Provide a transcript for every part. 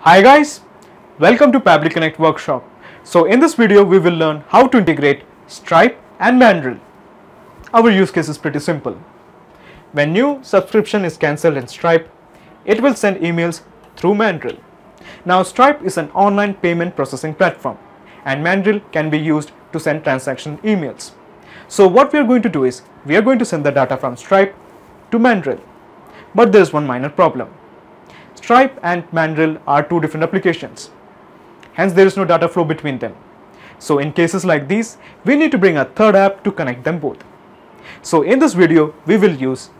Hi guys, welcome to Public Connect workshop. So in this video we will learn how to integrate Stripe and Mandrill. Our use case is pretty simple. When new subscription is cancelled in Stripe, it will send emails through Mandrill. Now Stripe is an online payment processing platform and Mandrill can be used to send transaction emails. So what we are going to do is, we are going to send the data from Stripe to Mandrill. But there is one minor problem Stripe and Mandrill are two different applications. Hence, there is no data flow between them. So in cases like these, we need to bring a third app to connect them both. So in this video, we will use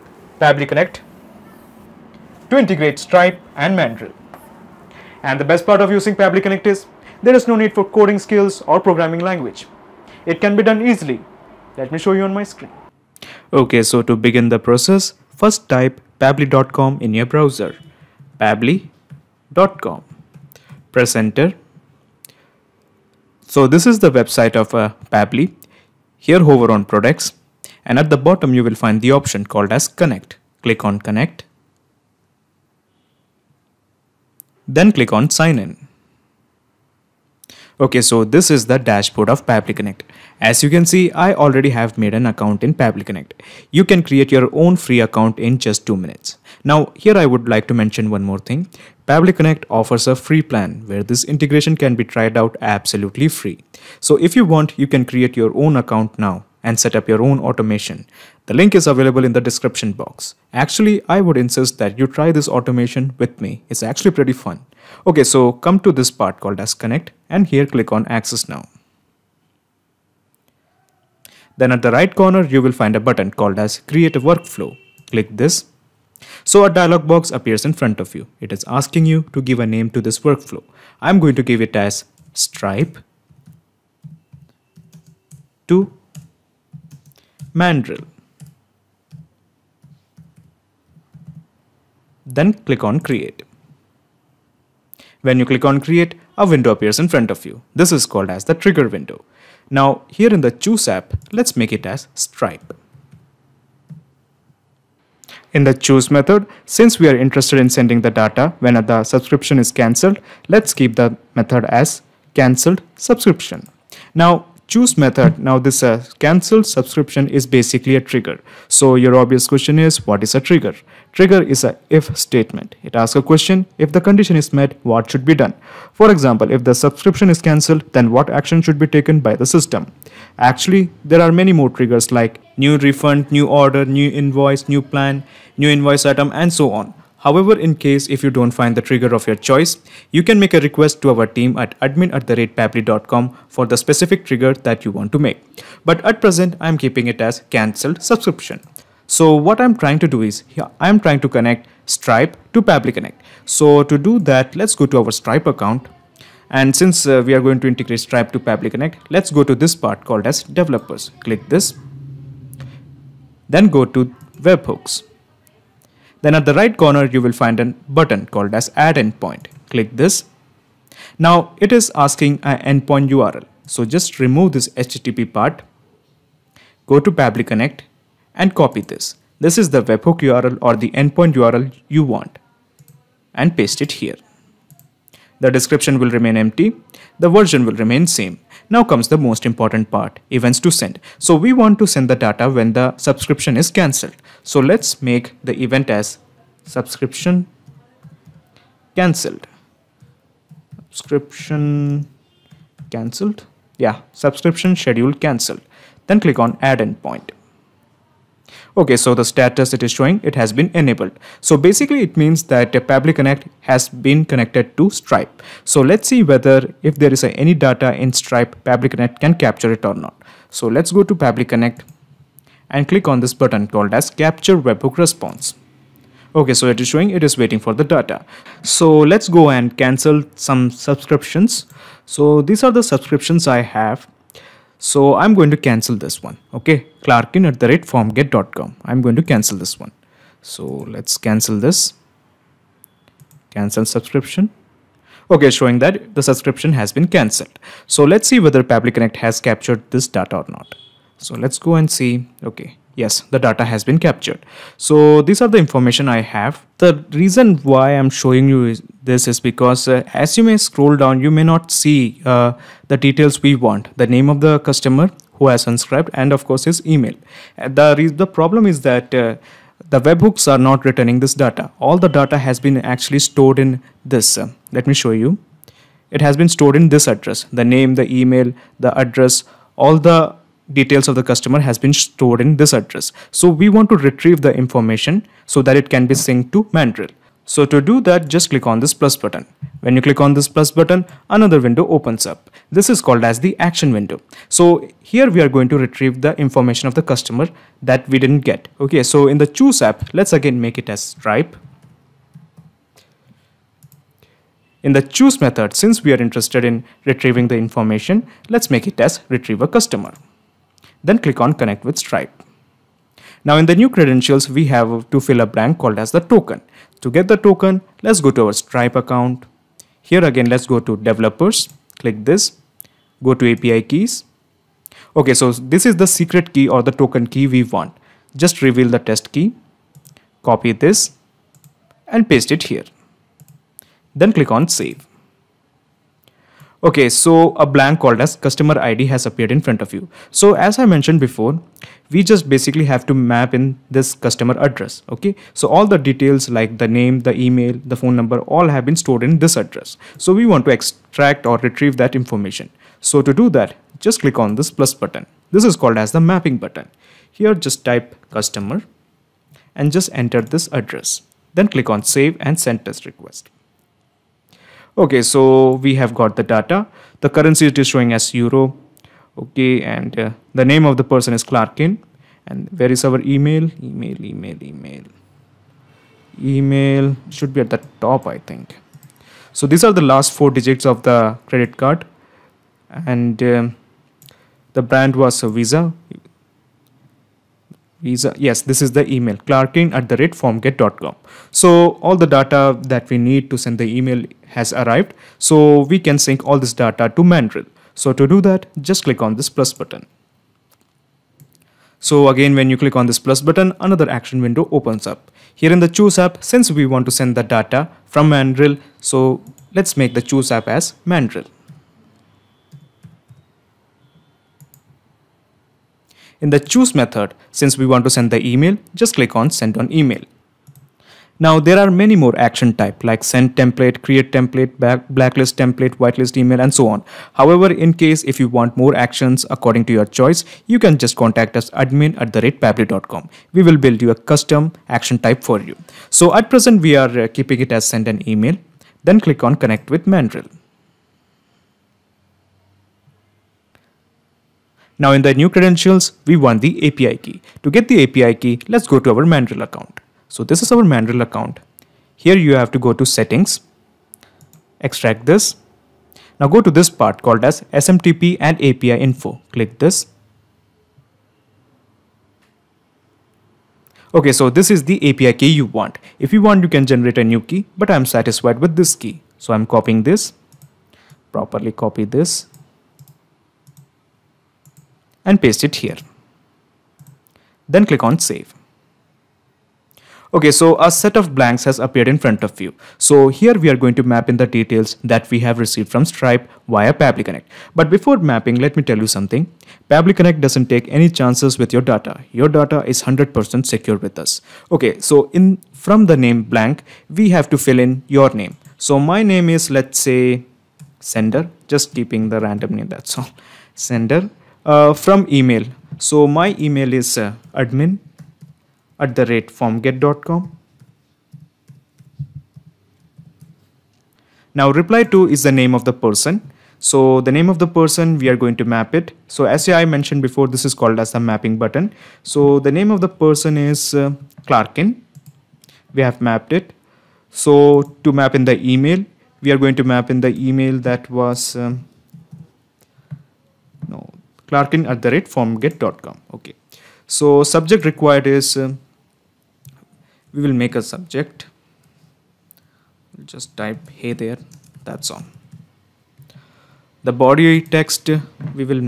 Pably Connect to integrate Stripe and Mandrill. And the best part of using Pably Connect is there is no need for coding skills or programming language. It can be done easily. Let me show you on my screen. Okay, so to begin the process, first type pably.com in your browser pably.com Press enter. So this is the website of uh, Here hover on products and at the bottom you will find the option called as connect. Click on connect. Then click on sign in. Okay, so this is the dashboard of Pabli Connect. As you can see, I already have made an account in Pabli Connect. You can create your own free account in just 2 minutes. Now here I would like to mention one more thing. Pavli Connect offers a free plan where this integration can be tried out absolutely free. So if you want, you can create your own account now and set up your own automation. The link is available in the description box. Actually, I would insist that you try this automation with me. It's actually pretty fun. Okay, so come to this part called as Connect and here click on Access Now. Then at the right corner, you will find a button called as Create a Workflow. Click this so a dialog box appears in front of you. It is asking you to give a name to this workflow. I'm going to give it as Stripe to Mandrill. Then click on create. When you click on create, a window appears in front of you. This is called as the trigger window. Now here in the choose app, let's make it as Stripe. In the choose method, since we are interested in sending the data when the subscription is cancelled, let's keep the method as cancelled subscription. Now choose method now this uh, cancel subscription is basically a trigger so your obvious question is what is a trigger trigger is a if statement it asks a question if the condition is met what should be done for example if the subscription is cancelled then what action should be taken by the system actually there are many more triggers like new refund new order new invoice new plan new invoice item and so on However, in case if you don't find the trigger of your choice, you can make a request to our team at admin at the rate for the specific trigger that you want to make. But at present, I'm keeping it as cancelled subscription. So what I'm trying to do is, yeah, I'm trying to connect Stripe to Pabli Connect. So to do that, let's go to our Stripe account. And since uh, we are going to integrate Stripe to Pabli Connect, let's go to this part called as developers. Click this. Then go to webhooks. Then at the right corner, you will find a button called as add endpoint. Click this. Now it is asking an endpoint URL. So just remove this HTTP part, go to Public Connect and copy this. This is the webhook URL or the endpoint URL you want and paste it here. The description will remain empty. The version will remain same. Now comes the most important part, events to send. So we want to send the data when the subscription is cancelled. So let's make the event as subscription cancelled. Subscription cancelled. Yeah, subscription schedule cancelled. Then click on add endpoint. Okay, so the status it is showing, it has been enabled. So basically it means that the public Connect has been connected to Stripe. So let's see whether if there is any data in Stripe, public Connect can capture it or not. So let's go to public Connect and click on this button called as capture webhook response. Okay, so it is showing it is waiting for the data. So let's go and cancel some subscriptions. So these are the subscriptions I have. So I'm going to cancel this one. Okay, clarkin at the rate formget.com. I'm going to cancel this one. So let's cancel this. Cancel subscription. Okay, showing that the subscription has been cancelled. So let's see whether Public Connect has captured this data or not. So let's go and see. Okay, yes the data has been captured so these are the information i have the reason why i'm showing you is this is because uh, as you may scroll down you may not see uh, the details we want the name of the customer who has unsubscribed and of course his email the the problem is that uh, the webhooks are not returning this data all the data has been actually stored in this uh, let me show you it has been stored in this address the name the email the address all the details of the customer has been stored in this address. So we want to retrieve the information so that it can be synced to Mandrill. So to do that, just click on this plus button. When you click on this plus button, another window opens up. This is called as the action window. So here we are going to retrieve the information of the customer that we didn't get. Okay, so in the choose app, let's again make it as Stripe. In the choose method, since we are interested in retrieving the information, let's make it as retrieve a customer. Then click on connect with Stripe. Now in the new credentials, we have to fill a blank called as the token. To get the token, let's go to our Stripe account. Here again, let's go to developers, click this, go to API keys. Okay, so this is the secret key or the token key we want. Just reveal the test key, copy this and paste it here. Then click on save. Okay, so a blank called as customer ID has appeared in front of you. So as I mentioned before, we just basically have to map in this customer address. Okay, so all the details like the name, the email, the phone number, all have been stored in this address. So we want to extract or retrieve that information. So to do that, just click on this plus button. This is called as the mapping button. Here just type customer and just enter this address. Then click on save and send test request. Okay, so we have got the data. The currency it is showing as euro. Okay, and uh, the name of the person is Clarkin. And where is our email? Email, email, email. Email should be at the top, I think. So these are the last four digits of the credit card, and um, the brand was Visa is yes this is the email clarkin at the rate formget.com so all the data that we need to send the email has arrived so we can sync all this data to mandrill so to do that just click on this plus button so again when you click on this plus button another action window opens up here in the choose app since we want to send the data from mandrill so let's make the choose app as mandrill In the choose method, since we want to send the email, just click on send on email. Now there are many more action type like send template, create template, blacklist template, whitelist email and so on. However, in case if you want more actions according to your choice, you can just contact us admin at the rate We will build you a custom action type for you. So at present we are uh, keeping it as send an email. Then click on connect with Mandrill. Now in the new credentials, we want the API key. To get the API key, let's go to our Mandrill account. So this is our Mandrill account. Here you have to go to settings, extract this. Now go to this part called as SMTP and API info. Click this. Okay, so this is the API key you want. If you want, you can generate a new key, but I'm satisfied with this key. So I'm copying this, properly copy this and paste it here. Then click on save. Okay, so a set of blanks has appeared in front of you. So here we are going to map in the details that we have received from Stripe via Pabli Connect. But before mapping, let me tell you something. Pabli Connect doesn't take any chances with your data. Your data is 100% secure with us. Okay, so in from the name blank, we have to fill in your name. So my name is, let's say, sender, just keeping the random name, that's all. Sender uh, from email. So my email is uh, admin at the rate formget.com. Now reply to is the name of the person. So the name of the person, we are going to map it. So as I mentioned before, this is called as the mapping button. So the name of the person is uh, Clarkin. We have mapped it. So to map in the email, we are going to map in the email that was, um, no, clarkin at the rate formget.com okay so subject required is uh, we will make a subject we'll just type hey there that's all the body text we will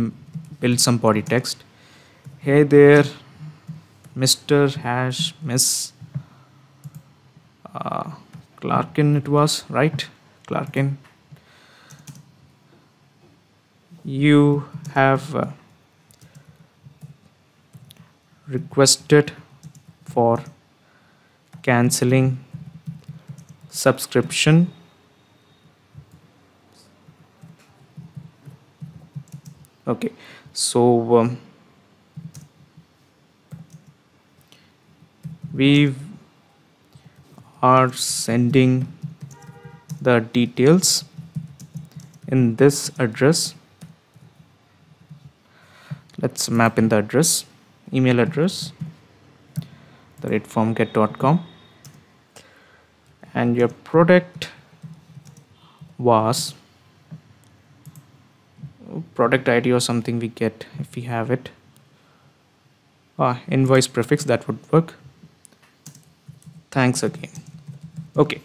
build some body text hey there mr hash miss uh, clarkin it was right clarkin you have uh, requested for cancelling subscription okay so um, we are sending the details in this address let's map in the address email address the rate and your product was product id or something we get if we have it ah, invoice prefix that would work thanks again okay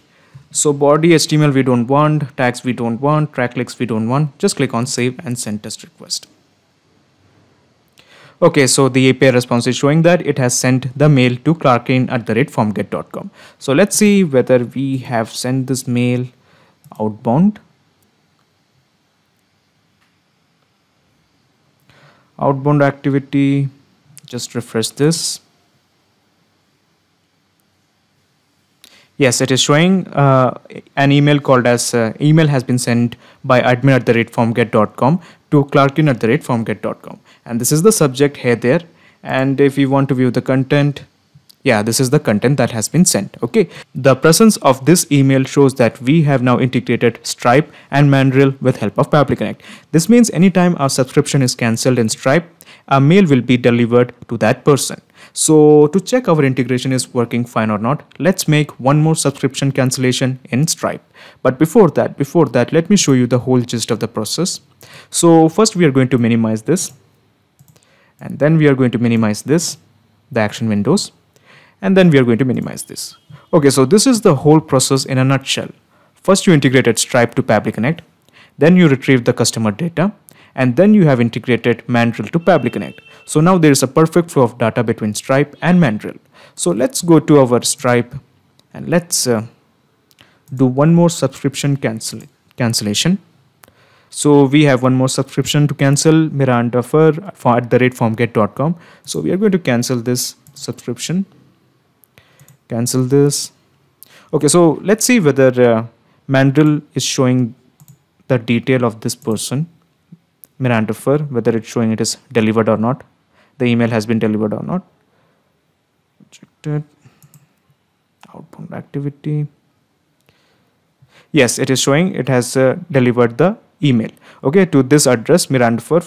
so body HTML we don't want, tags we don't want, track links we don't want. Just click on save and send test request. Okay, so the API response is showing that it has sent the mail to clarkin at the rate formget.com. So let's see whether we have sent this mail outbound. Outbound activity, just refresh this. Yes, it is showing uh, an email called as uh, email has been sent by admin at the rate formget.com to clarkin at the rate formget.com. And this is the subject here there. And if you want to view the content, yeah, this is the content that has been sent. Okay. The presence of this email shows that we have now integrated Stripe and Mandrill with help of Public Connect. This means anytime our subscription is cancelled in Stripe, a mail will be delivered to that person. So to check our integration is working fine or not, let's make one more subscription cancellation in Stripe. But before that, before that, let me show you the whole gist of the process. So first we are going to minimize this and then we are going to minimize this, the action windows, and then we are going to minimize this. Okay, so this is the whole process in a nutshell. First you integrated Stripe to Public Connect, then you retrieve the customer data, and then you have integrated Mandrill to PabliConnect. So now there is a perfect flow of data between Stripe and Mandrill. So let's go to our Stripe and let's uh, do one more subscription cancel cancellation. So we have one more subscription to cancel Miranda for, for at the rate formget.com. So we are going to cancel this subscription. Cancel this. Okay, so let's see whether uh, Mandrill is showing the detail of this person. Mirandofer whether it's showing it is delivered or not. The email has been delivered or not. Rejected. Outbound activity. Yes, it is showing it has uh, delivered the email okay to this address mirandafor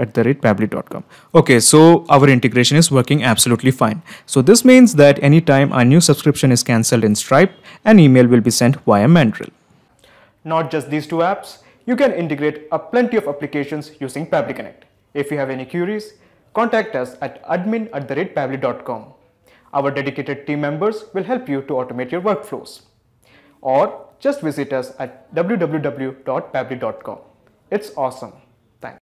at the rate pabli.com okay so our integration is working absolutely fine so this means that anytime a new subscription is cancelled in stripe an email will be sent via mandrill not just these two apps you can integrate a plenty of applications using Pabli Connect. If you have any queries, contact us at admin at the rate Our dedicated team members will help you to automate your workflows. Or just visit us at www.pabli.com. It's awesome.